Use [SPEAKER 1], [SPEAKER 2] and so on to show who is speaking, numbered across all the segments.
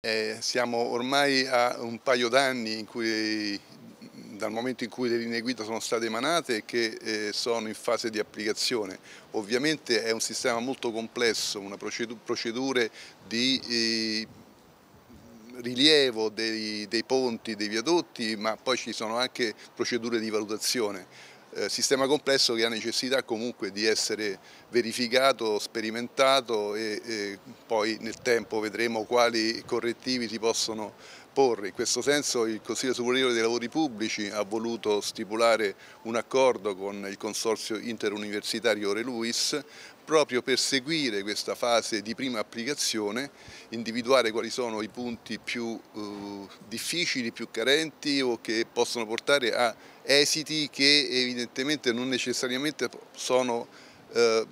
[SPEAKER 1] Eh, siamo ormai a un paio d'anni dal momento in cui le linee guida sono state emanate e che eh, sono in fase di applicazione. Ovviamente è un sistema molto complesso, una procedura, procedure di eh, rilievo dei, dei ponti, dei viadotti, ma poi ci sono anche procedure di valutazione. Eh, sistema complesso che ha necessità comunque di essere verificato, sperimentato e, e poi nel tempo vedremo quali correttivi si possono porre. in questo senso il Consiglio Superiore dei Lavori Pubblici ha voluto stipulare un accordo con il Consorzio Interuniversitario Re Luis proprio per seguire questa fase di prima applicazione, individuare quali sono i punti più eh, difficili, più carenti o che possono portare a esiti che evidentemente non necessariamente sono, eh,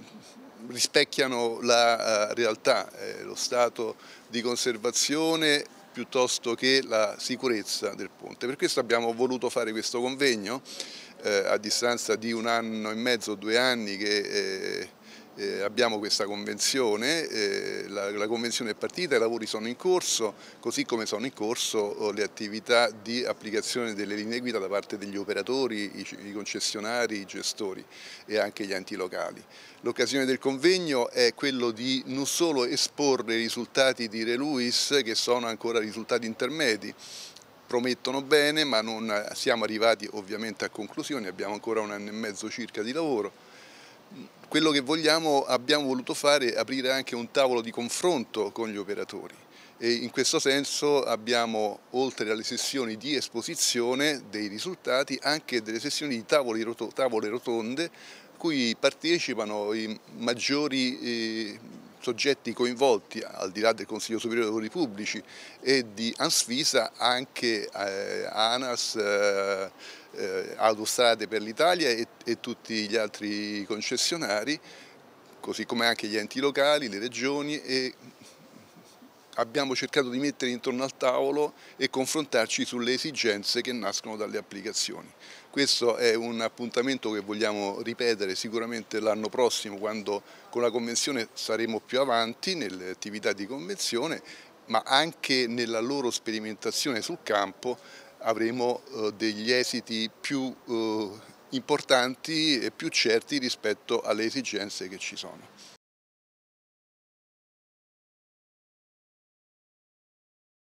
[SPEAKER 1] rispecchiano la uh, realtà, eh, lo stato di conservazione piuttosto che la sicurezza del ponte. Per questo abbiamo voluto fare questo convegno eh, a distanza di un anno e mezzo, due anni che eh, eh, abbiamo questa convenzione, eh, la, la, convenzione è partita, i lavori sono in corso, così come sono in corso oh, le attività di applicazione delle linee guida da parte degli operatori, i, i concessionari, i gestori e anche gli enti locali. L'occasione del convegno è quello di non solo esporre i risultati di Reluis, che sono ancora risultati intermedi, promettono bene ma non siamo arrivati ovviamente a conclusioni, abbiamo ancora un anno e mezzo circa di lavoro, quello che vogliamo, abbiamo voluto fare è aprire anche un tavolo di confronto con gli operatori e in questo senso abbiamo, oltre alle sessioni di esposizione dei risultati, anche delle sessioni di tavole rotonde cui partecipano i maggiori eh, soggetti coinvolti, al di là del Consiglio Superiore dei Lavori Pubblici e di Ansfisa, anche eh, ANAS, eh, eh, Autostrade per l'Italia e, e tutti gli altri concessionari, così come anche gli enti locali, le regioni e abbiamo cercato di mettere intorno al tavolo e confrontarci sulle esigenze che nascono dalle applicazioni. Questo è un appuntamento che vogliamo ripetere sicuramente l'anno prossimo quando con la convenzione saremo più avanti nelle attività di convenzione ma anche nella loro sperimentazione sul campo avremo eh, degli esiti più eh, importanti e più certi rispetto alle esigenze che ci sono.